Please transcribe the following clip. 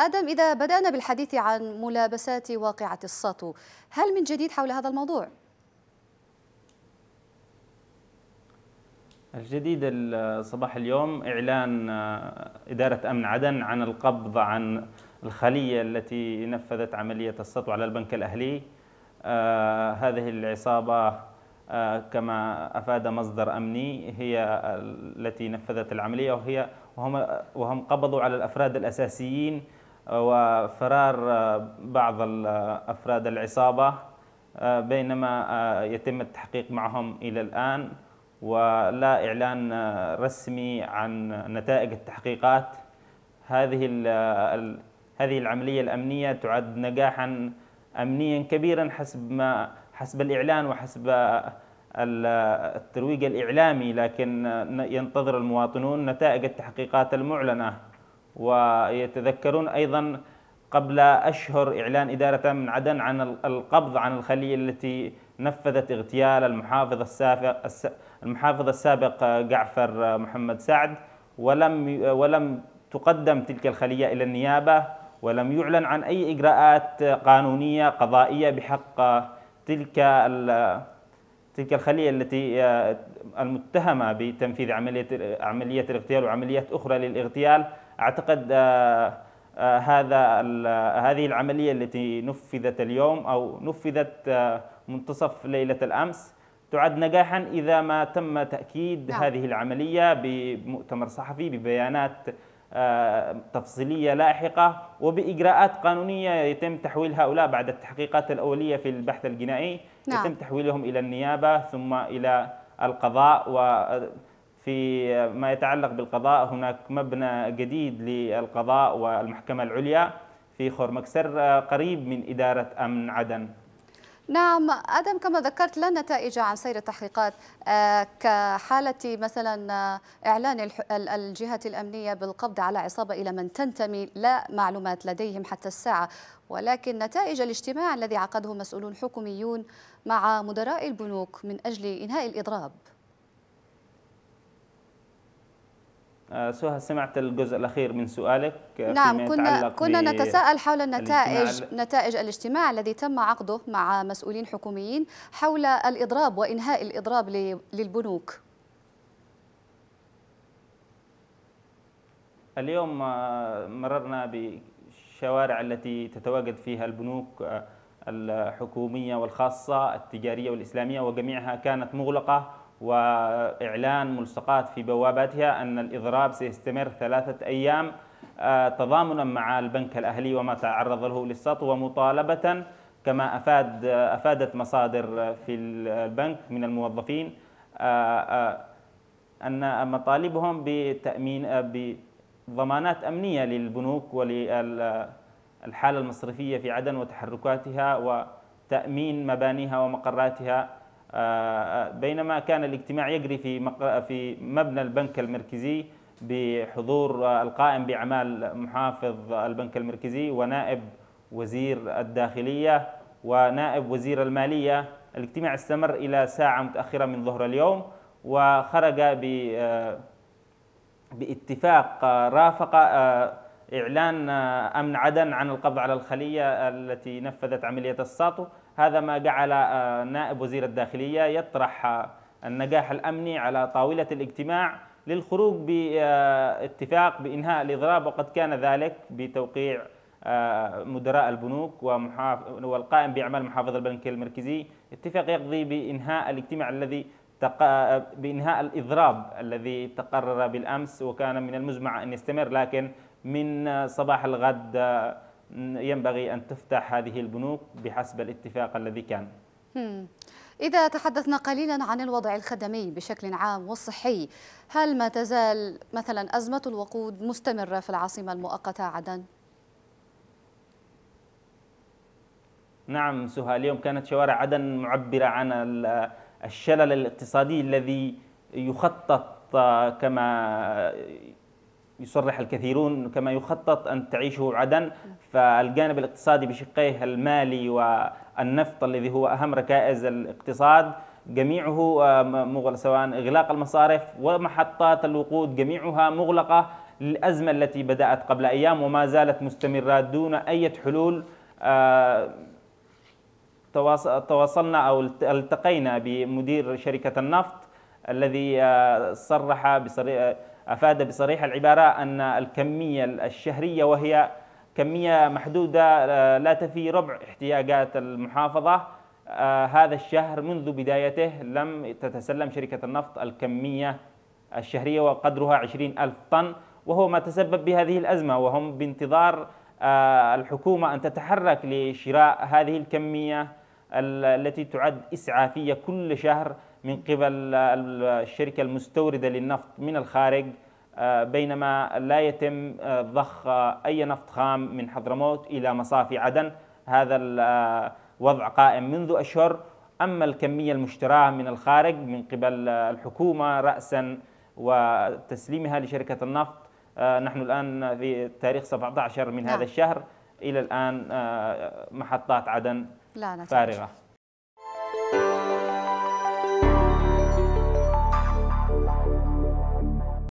آدم إذا بدأنا بالحديث عن ملابسات واقعة السطو هل من جديد حول هذا الموضوع؟ الجديد صباح اليوم إعلان آه، إدارة أمن عدن عن القبض عن الخلية التي نفذت عملية السطو على البنك الأهلي آه، هذه العصابة آه، كما أفاد مصدر أمني هي التي نفذت العملية وهي وهم, وهم قبضوا على الأفراد الأساسيين وفرار آه، بعض آه، أفراد العصابة آه، بينما يتم التحقيق معهم إلى الآن ولا إعلان رسمي عن نتائج التحقيقات هذه هذه العملية الأمنية تعد نجاحا أمنيا كبيرا حسب ما حسب الإعلان وحسب الترويج الإعلامي لكن ينتظر المواطنون نتائج التحقيقات المعلنة ويتذكرون أيضا قبل أشهر إعلان إدارة من عدن عن القبض عن الخلية التي نفذت اغتيال المحافظ السابق المحافظ السابق آه، جعفر آه، محمد سعد ولم آه، ولم تقدم تلك الخلية إلى النيابة ولم يعلن عن أي إجراءات قانونية قضائية بحق تلك تلك الخلية التي المتهمة بتنفيذ عملية عملية الاغتيال وعمليات أخرى للاغتيال اعتقد آه، آه، هذا آه، هذه العمليه التي نفذت اليوم او نفذت منتصف ليله الامس تعد نجاحا اذا ما تم تاكيد نعم. هذه العمليه بمؤتمر صحفي ببيانات تفصيليه لاحقه وباجراءات قانونيه يتم تحويل هؤلاء بعد التحقيقات الاوليه في البحث الجنائي نعم. يتم تحويلهم الى النيابه ثم الى القضاء و في ما يتعلق بالقضاء هناك مبنى جديد للقضاء والمحكمة العليا في خورمكسر آه، قريب من إدارة أمن عدن نعم آدم كما ذكرت لا نتائج عن سير التحقيقات آه، كحالة مثلا آه، إعلان الجهة الأمنية بالقبض على عصابة إلى من تنتمي لا معلومات لديهم حتى الساعة ولكن نتائج الاجتماع الذي عقده مسؤولون حكوميون مع مدراء البنوك من أجل إنهاء الإضراب آه، سهى سمعت الجزء الأخير من سؤالك آه، نعم كنا, كنا نتساءل حول النتائج نتائج الاجتماع الذي تم عقده مع مسؤولين حكوميين حول الإضراب وإنهاء الإضراب للبنوك اليوم آه، مررنا بالشوارع التي تتواجد فيها البنوك الحكومية والخاصة التجارية والإسلامية وجميعها كانت مغلقة وإعلان ملصقات في بواباتها أن الإضراب سيستمر ثلاثة أيام آه، تضامنا مع البنك الأهلي وما تعرض له للسطو ومطالبة كما أفاد آه، أفادت مصادر آه، في البنك من الموظفين أن مطالبهم بتأمين بضمانات أمنية للبنوك وللحالة المصرفية في عدن وتحركاتها وتأمين مبانيها ومقراتها بينما كان الاجتماع يجري في في مبنى البنك المركزي بحضور القائم باعمال محافظ البنك المركزي ونائب وزير الداخليه ونائب وزير الماليه الاجتماع استمر الى ساعه متاخره من ظهر اليوم وخرج ب آه، باتفاق آه، رافق آه، اعلان امن عدن عن القبض على الخليه التي نفذت عمليه الساطو هذا ما جعل آه، نائب وزير الداخلية يطرح آه، النجاح الأمني على طاولة الاجتماع للخروج باتفاق بإنهاء الإضراب وقد كان ذلك بتوقيع آه، مدراء البنوك والقائم بأعمال محافظ البنك المركزي اتفاق يقضي بإنهاء الاجتماع الذي تق... بإنهاء الإضراب الذي تقرر بالأمس وكان من المزمع أن يستمر لكن من صباح الغد ينبغي أن تفتح هذه البنوك بحسب الاتفاق الذي كان إذا تحدثنا قليلا عن الوضع الخدمي بشكل عام والصحي هل ما تزال مثلا أزمة الوقود مستمرة في العاصمة المؤقتة عدن؟ نعم سهى اليوم كانت شوارع عدن معبرة عن الشلل الاقتصادي الذي يخطط آه، كما يصرح الكثيرون كما يخطط أن تعيشه عدن فالجانب الاقتصادي بشقيه المالي والنفط الذي هو أهم ركائز الاقتصاد جميعه آه، مغلق سواء إغلاق المصارف ومحطات الوقود جميعها مغلقة للأزمة التي بدأت قبل أيام وما زالت مستمرة دون أي حلول آه، تواصلنا أو التقينا بمدير شركة النفط الذي آه، صرح بصريح أفاد بصريح العبارة أن الكمية الشهرية وهي كمية محدودة آه، لا تفي ربع احتياجات المحافظة آه، هذا الشهر منذ بدايته لم تتسلم شركة النفط الكمية الشهرية وقدرها 20 ألف طن وهو ما تسبب بهذه الأزمة وهم بانتظار آه، الحكومة أن تتحرك لشراء هذه الكمية التي تعد إسعافية كل شهر من قبل الشركة المستوردة للنفط من الخارج آه، بينما لا يتم آه، ضخ آه، أي نفط خام من حضرموت إلى مصافي عدن هذا الوضع قائم منذ أشهر أما الكمية المشتراة من الخارج من قبل الحكومة رأسا وتسليمها لشركة النفط نحن الآن في تاريخ 17 من هذا نعم. الشهر إلى الآن محطات عدن لا فارغة